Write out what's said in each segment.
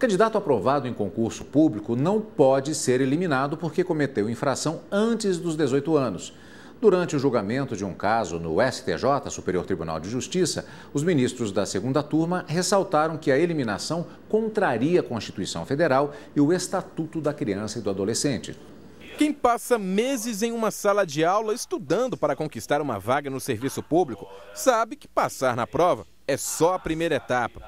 Candidato aprovado em concurso público não pode ser eliminado porque cometeu infração antes dos 18 anos. Durante o julgamento de um caso no STJ, Superior Tribunal de Justiça, os ministros da segunda turma ressaltaram que a eliminação contraria a Constituição Federal e o Estatuto da Criança e do Adolescente. Quem passa meses em uma sala de aula estudando para conquistar uma vaga no serviço público sabe que passar na prova é só a primeira etapa.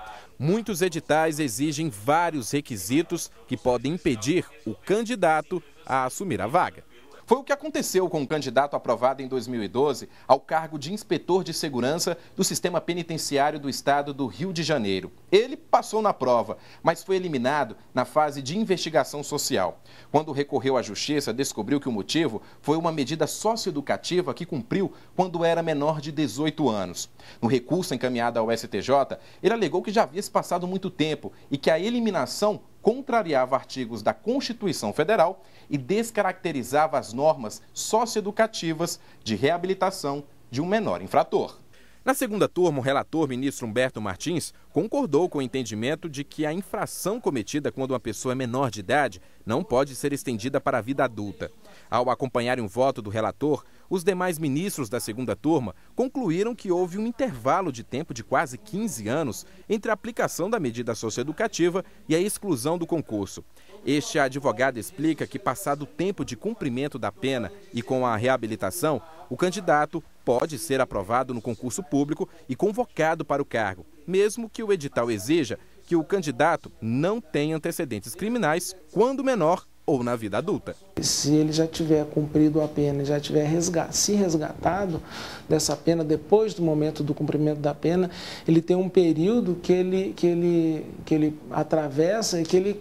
Muitos editais exigem vários requisitos que podem impedir o candidato a assumir a vaga. Foi o que aconteceu com o um candidato aprovado em 2012 ao cargo de inspetor de segurança do sistema penitenciário do estado do Rio de Janeiro. Ele passou na prova, mas foi eliminado na fase de investigação social. Quando recorreu à justiça, descobriu que o motivo foi uma medida socioeducativa que cumpriu quando era menor de 18 anos. No recurso encaminhado ao STJ, ele alegou que já havia se passado muito tempo e que a eliminação contrariava artigos da Constituição Federal e descaracterizava as normas socioeducativas de reabilitação de um menor infrator. Na segunda turma, o relator ministro Humberto Martins concordou com o entendimento de que a infração cometida quando uma pessoa é menor de idade não pode ser estendida para a vida adulta. Ao acompanhar um voto do relator, os demais ministros da segunda turma concluíram que houve um intervalo de tempo de quase 15 anos entre a aplicação da medida socioeducativa e a exclusão do concurso. Este advogado explica que, passado o tempo de cumprimento da pena e com a reabilitação, o candidato pode ser aprovado no concurso público e convocado para o cargo, mesmo que o edital exija que o candidato não tenha antecedentes criminais quando menor ou na vida adulta. Se ele já tiver cumprido a pena, já tiver resgat, se resgatado dessa pena, depois do momento do cumprimento da pena, ele tem um período que ele, que ele, que ele atravessa e que ele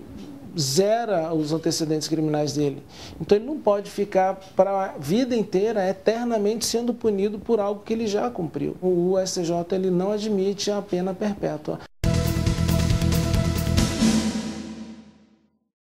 zera os antecedentes criminais dele. Então ele não pode ficar para a vida inteira eternamente sendo punido por algo que ele já cumpriu. O STJ ele não admite a pena perpétua.